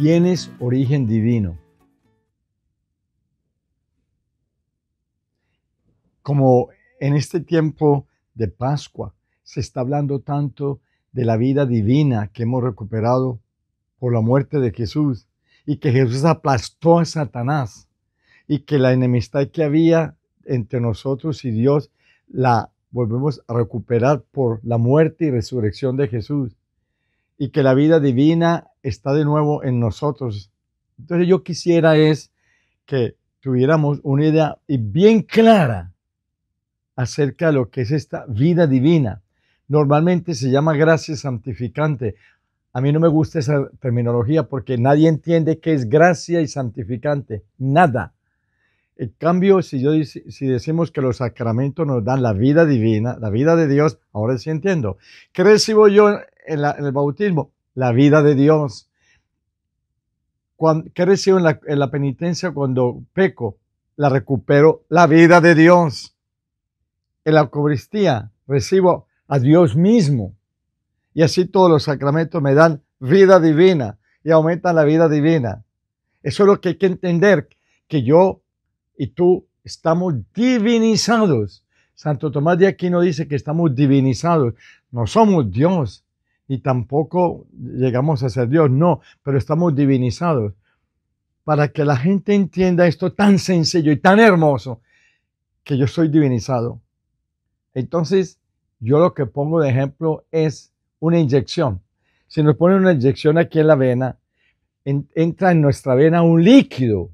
tienes origen divino. Como en este tiempo de Pascua se está hablando tanto de la vida divina que hemos recuperado por la muerte de Jesús y que Jesús aplastó a Satanás y que la enemistad que había entre nosotros y Dios la volvemos a recuperar por la muerte y resurrección de Jesús y que la vida divina está de nuevo en nosotros. Entonces yo quisiera es que tuviéramos una idea bien clara acerca de lo que es esta vida divina. Normalmente se llama gracia santificante. A mí no me gusta esa terminología porque nadie entiende qué es gracia y santificante. Nada. En cambio, si, yo, si decimos que los sacramentos nos dan la vida divina, la vida de Dios, ahora sí entiendo. ¿Qué recibo yo en el bautismo? la vida de Dios. Cuando, ¿Qué recibo en la, penitencia cuando peco? La recupero, la vida de Dios. En la Eucaristía recibo a Dios mismo. Y así todos los sacramentos me dan vida divina y aumentan la vida divina. Eso es lo que hay que entender, que yo y tú estamos divinizados. Santo Tomás de Aquino dice que estamos divinizados. No somos Dios, y tampoco llegamos a ser Dios, no, pero estamos divinizados. Para que la gente entienda esto tan sencillo y tan hermoso, que yo soy divinizado. Entonces, yo lo que pongo de ejemplo es una inyección. Si nos ponen una inyección aquí en la vena, entra en nuestra vena un líquido,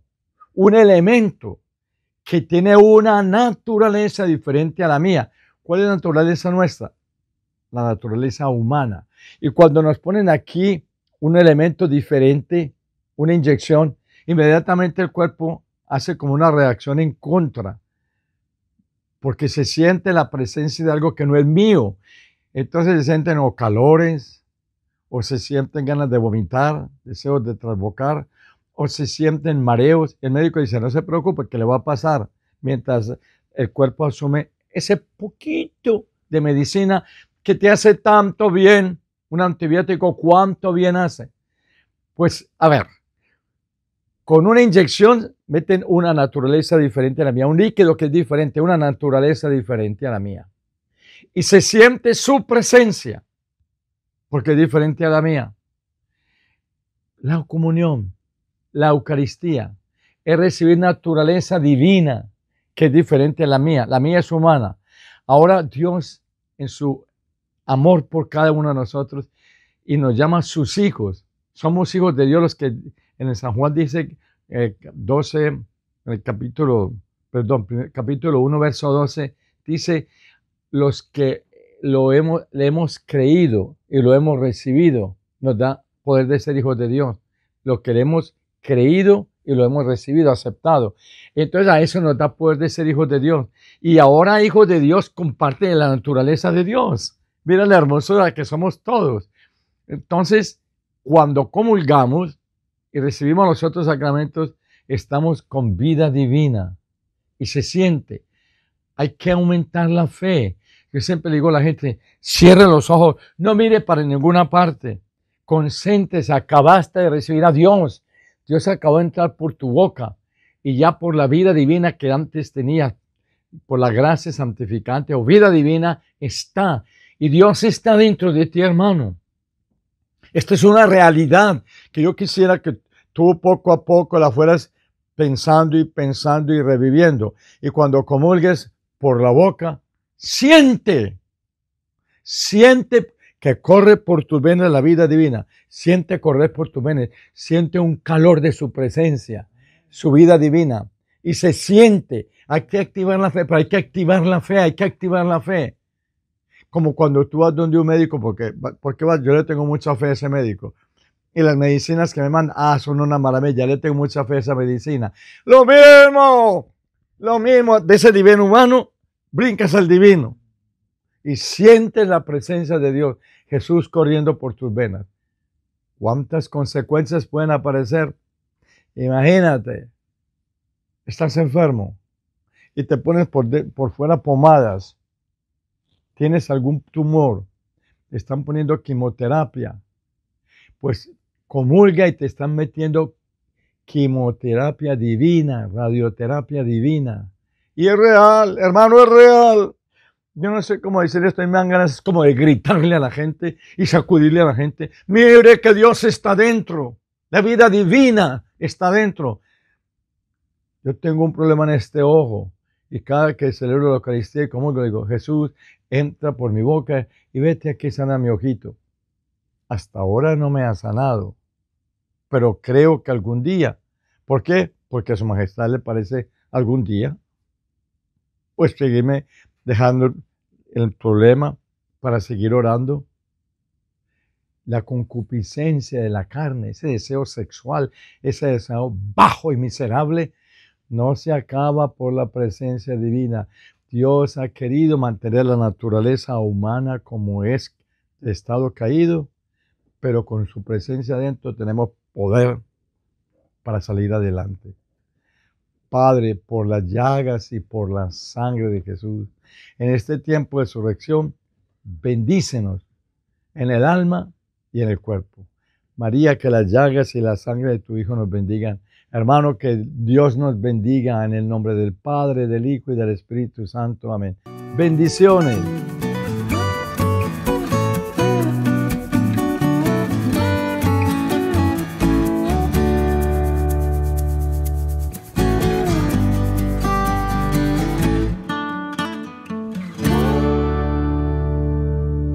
un elemento que tiene una naturaleza diferente a la mía. ¿Cuál es la naturaleza nuestra? la naturaleza humana. Y cuando nos ponen aquí un elemento diferente, una inyección, inmediatamente el cuerpo hace como una reacción en contra, porque se siente la presencia de algo que no es mío. Entonces se sienten o calores, o se sienten ganas de vomitar, deseos de trasbocar, o se sienten mareos. El médico dice, no se preocupe, que le va a pasar, mientras el cuerpo asume ese poquito de medicina que te hace tanto bien, un antibiótico, ¿cuánto bien hace? Pues a ver, con una inyección meten una naturaleza diferente a la mía, un líquido que es diferente, una naturaleza diferente a la mía. Y se siente su presencia, porque es diferente a la mía. La comunión, la Eucaristía, es recibir naturaleza divina, que es diferente a la mía. La mía es humana. Ahora Dios en su amor por cada uno de nosotros y nos llama sus hijos. Somos hijos de Dios los que en el San Juan dice 12, eh, en el capítulo, perdón, capítulo 1, verso 12, dice, los que lo hemos, le hemos creído y lo hemos recibido, nos da poder de ser hijos de Dios. Los que le hemos creído y lo hemos recibido, aceptado. Entonces a eso nos da poder de ser hijos de Dios. Y ahora hijos de Dios comparten la naturaleza de Dios. Mira la hermosura que somos todos. Entonces, cuando comulgamos y recibimos los otros sacramentos, estamos con vida divina y se siente. Hay que aumentar la fe. Yo siempre digo a la gente, cierre los ojos, no mire para ninguna parte, se acabaste de recibir a Dios. Dios acabó de entrar por tu boca y ya por la vida divina que antes tenías, por la gracia santificante o vida divina está y Dios está dentro de ti, hermano. Esta es una realidad que yo quisiera que tú poco a poco la fueras pensando y pensando y reviviendo. Y cuando comulgues por la boca, siente, siente que corre por tus venas la vida divina, siente correr por tus venas, siente un calor de su presencia, su vida divina, y se siente. Hay que activar la fe, pero hay que activar la fe, hay que activar la fe como cuando tú vas donde un médico, porque, porque yo le tengo mucha fe a ese médico. Y las medicinas que me mandan, ah, son una maravilla, le tengo mucha fe a esa medicina. Lo mismo, lo mismo, de ese divino humano, brincas al divino. Y sientes la presencia de Dios, Jesús corriendo por tus venas. ¿Cuántas consecuencias pueden aparecer? Imagínate, estás enfermo y te pones por, por fuera pomadas tienes algún tumor, te están poniendo quimioterapia, pues comulga y te están metiendo quimioterapia divina, radioterapia divina. Y es real, hermano, es real. Yo no sé cómo decir esto, y me dan ganas como de gritarle a la gente y sacudirle a la gente. Mire que Dios está dentro, la vida divina está dentro. Yo tengo un problema en este ojo. Y cada que celebro la Eucaristía como digo, Jesús, entra por mi boca y vete aquí sana mi ojito. Hasta ahora no me ha sanado, pero creo que algún día. ¿Por qué? Porque a su majestad le parece algún día. Pues seguirme dejando el problema para seguir orando. La concupiscencia de la carne, ese deseo sexual, ese deseo bajo y miserable, no se acaba por la presencia divina. Dios ha querido mantener la naturaleza humana como es estado caído, pero con su presencia adentro tenemos poder para salir adelante. Padre, por las llagas y por la sangre de Jesús, en este tiempo de resurrección, bendícenos en el alma y en el cuerpo. María, que las llagas y la sangre de tu Hijo nos bendigan Hermano, que Dios nos bendiga en el nombre del Padre, del Hijo y del Espíritu Santo. Amén. Bendiciones.